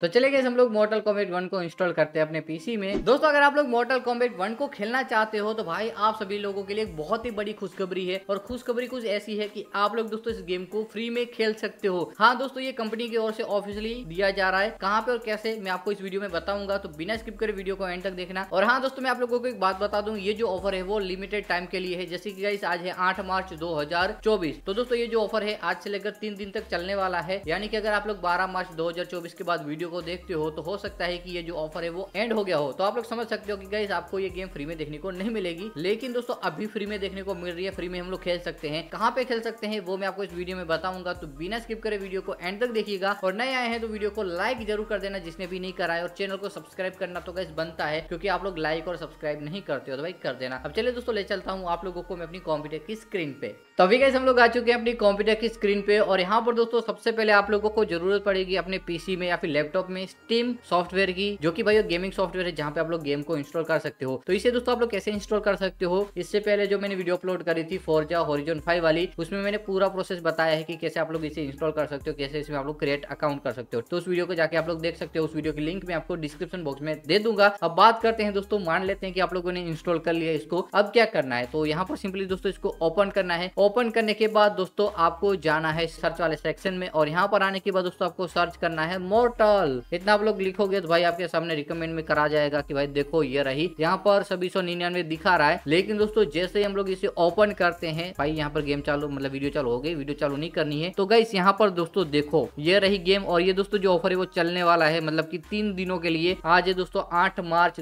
तो चले गए हम लोग मोटल कॉम्बेट वन को इंस्टॉल करते हैं अपने पीसी में दोस्तों अगर आप लोग मोटल कॉम्बेट वन को खेलना चाहते हो तो भाई आप सभी लोगों के लिए बहुत ही बड़ी खुशखबरी है और खुशखबरी कुछ ऐसी है कि आप लोग दोस्तों इस गेम को फ्री में खेल सकते हो हाँ दोस्तों ये कंपनी की ओर से ऑफिशियली दिया जा रहा है कहाँ पे और कैसे मैं आपको इस वीडियो में बताऊंगा तो बिना स्किप करे वीडियो को एंड तक देखना और हाँ दोस्तों मैं आप लोगों को एक बात बता दूँ ये जो ऑफर है वो लिमिटेड टाइम के लिए है जैसे की गाइस आज है आठ मार्च दो तो दोस्तों ये जो ऑफर है आज से लेकर तीन दिन तक चलने वाला है यानी कि अगर आप लोग बारह मार्च दो के बाद वीडियो वीडियो को देखते हो तो हो सकता है कि ये जो ऑफर है वो एंड हो गया हो तो आप लोग समझ सकते हो कि गाइस आपको ये गेम फ्री में देखने को नहीं मिलेगी लेकिन दोस्तों अभी फ्री में देखने को मिल रही है फ्री में हम लोग खेल सकते हैं कहाँ पे खेल सकते हैं वो मैं आपको इस वीडियो में बताऊंगा तो बिना स्किप करे वीडियो को एंड तक देखिएगा और नए आए हैं तो वीडियो को लाइक जरूर कर देना जिसने भी नहीं कराए और चैनल को सब्सक्राइब करना तो गाइस बनता है क्योंकि आप लोग लाइक और सब्सक्राइब नहीं करते हो तो भाई कर देना अब चले दोस्तों ले चलता हूँ आप लोगों को मैं अपनी कॉम्प्यूटर की स्क्रीन पे तो अभी हम लोग आ चुके हैं अपनी कॉम्प्यूटर की स्क्रीन पे और यहाँ पर दोस्तों सबसे पहले आप लोगों को जरूरत पड़ेगी अपने पीसी में या फिर लैपटॉप लैपटॉप में स्टीम सॉफ्टवेयर की जो कि भाई गेमिंग सॉफ्टवेयर है जहाँ पे आप लोग गेम को इंस्टॉल कर सकते हो तो इसे दोस्तों आप लोग कैसे इंस्टॉल कर सकते हो इससे पहले जो मैंने वीडियो अपलोड करी थी फोर्जा हॉरिजोन फाइव वाली उसमें मैंने पूरा प्रोसेस बताया है कि कैसे आप लोग इसे इंस्टॉल कर सकते हो कैसे इसमें आप लोग क्रिएट अकाउंट कर सकते हो तो उस वीडियो को जाकर आप लोग देख सकते हो उस वीडियो की लिंक मैं आपको डिस्क्रिप्शन बॉक्स में दे दूंगा अब बात करते हैं दोस्तों मान लेते हैं कि आप लोगों ने इंस्टॉल कर लिया इसको अब क्या करना है तो यहाँ पर सिंपली दोस्तों इसको ओपन करना है ओपन करने के बाद दोस्तों आपको जाना है सर्च वाले सेक्शन में और यहाँ पर आने के बाद दोस्तों आपको सर्च करना है मोर्टल चैनल इतना आप लोग लिखोगे तो भाई आपके सामने रिकमेंड में करा जाएगा की भाई देखो ये रही यहाँ पर सभी सौ निन्यानवे दिखा रहा है लेकिन दोस्तों जैसे हम लोग इसे ओपन करते हैं भाई यहाँ पर गेम चालू मतलब वीडियो चालू हो गई वीडियो चालू नहीं करनी है तो गाइस यहाँ पर दोस्तों देखो ये रही गेम और ये दोस्तों जो ऑफर है वो चलने वाला है मतलब की तीन दिनों के लिए आज है दोस्तों आठ मार्च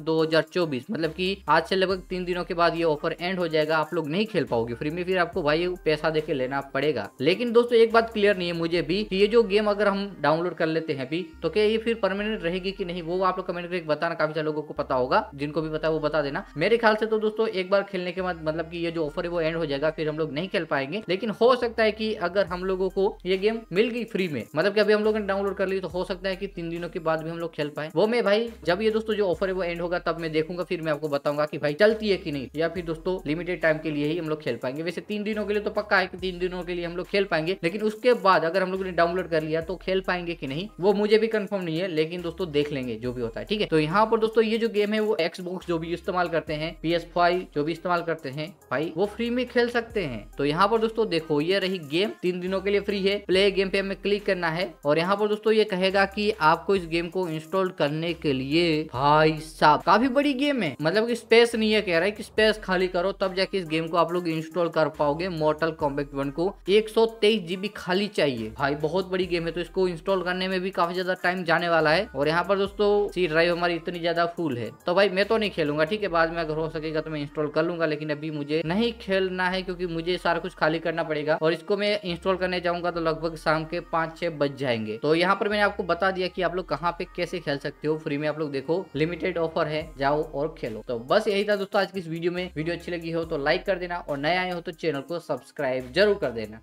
चौबीस मतलब की आज से लगभग तीन दिनों के बाद ये ऑफर एंड हो जाएगा आप लोग नहीं खेल पाओगे फ्री में फिर आपको भाई पैसा देके लेना पड़ेगा लेकिन दोस्तों एक बात क्लियर नहीं है मुझे भी कि ये जो गेम अगर हम डाउनलोड कर लेते हैं भी तो क्या ये ये फिर परमानेंट रहेगी कि नहीं वो आप लोग कमेंट करके बताना काफी सारे लोगों को पता होगा जिनको भी पता है वो बता देना मेरे ख्याल से तो दोस्तों एक बार खेलने के बाद मतलब की ये जो ऑफर है वो एंड हो जाएगा फिर हम लोग नहीं खेल पाएंगे लेकिन हो सकता है की अगर हम लोगों को ये गेम मिल गई फ्री में मतलब की अभी हम लोग ने डाउनलोड कर ली तो हो सकता है की तीन दिनों के बाद भी हम लोग खेल पाए वो मैं भाई जब ये दोस्तों जो ऑफर है वो एंड होगा तब मैं देखूंगा फिर मैं आपको बताऊंगा की भाई चलती है की नहीं या फिर दोस्तों लिमिटेड टाइम के लिए ही हम लोग खेल पाएंगे वैसे तीन दिनों के लिए तो पक्का है कि तीन दिनों के लिए हम लोग खेल पाएंगे लेकिन उसके बाद अगर हम लोग ने डाउनलोड कर लिया तो खेल पाएंगे कि नहीं वो मुझे भी कंफर्म नहीं है लेकिन दोस्तों देख लेंगे जो भी होता है ठीक है तो यहाँ पर दोस्तों ये जो गेम है वो एक्सबॉक्स जो भी इस्तेमाल करते हैं पी एस फाइव जो भी इस्तेमाल करते हैं भाई वो फ्री में खेल सकते हैं तो यहाँ पर दोस्तों देखो ये रही गेम तीन दिनों के लिए फ्री है प्ले गेम पे हमें क्लिक करना है और यहाँ पर दोस्तों ये कहेगा की आपको इस गेम को इंस्टॉल करने के लिए भाई साहब काफी बड़ी गेम है मतलब की स्पेस नहीं है कह रहा है की स्पेस खाली करो तब जाके इस गेम को आप लोग इंस्टॉल कर पाओगे मोटल कॉम्बैक्ट वन को एक जीबी खाली चाहिए भाई बहुत बड़ी गेम है तो इसको इंस्टॉल करने में भी काफी ज्यादा टाइम जाने वाला है और यहाँ पर दोस्तों सी ड्राइव हमारी इतनी ज्यादा फुल है तो भाई मैं तो नहीं खेलूंगा ठीक है बाद में अगर हो सकेगा तो मैं इंस्टॉल कर लूंगा लेकिन अभी मुझे नहीं खेलना है क्योंकि मुझे सारा कुछ खाली करना पड़ेगा और इसको मैं इंस्टॉल करने जाऊंगा तो लगभग शाम के पाँच छह बज जाएंगे तो यहाँ पर मैंने आपको बता दिया कि आप लोग कहाँ पे कैसे खेल सकते हो फ्री में आप लोग देखो लिमिटेड ऑफर है जाओ और खेलो तो बस यही था दोस्तों आज की इस वीडियो में वीडियो अच्छी लगी हो तो लाइक कर देना और नए आए हो तो चैनल को सब्सक्राइब जरूर कर देना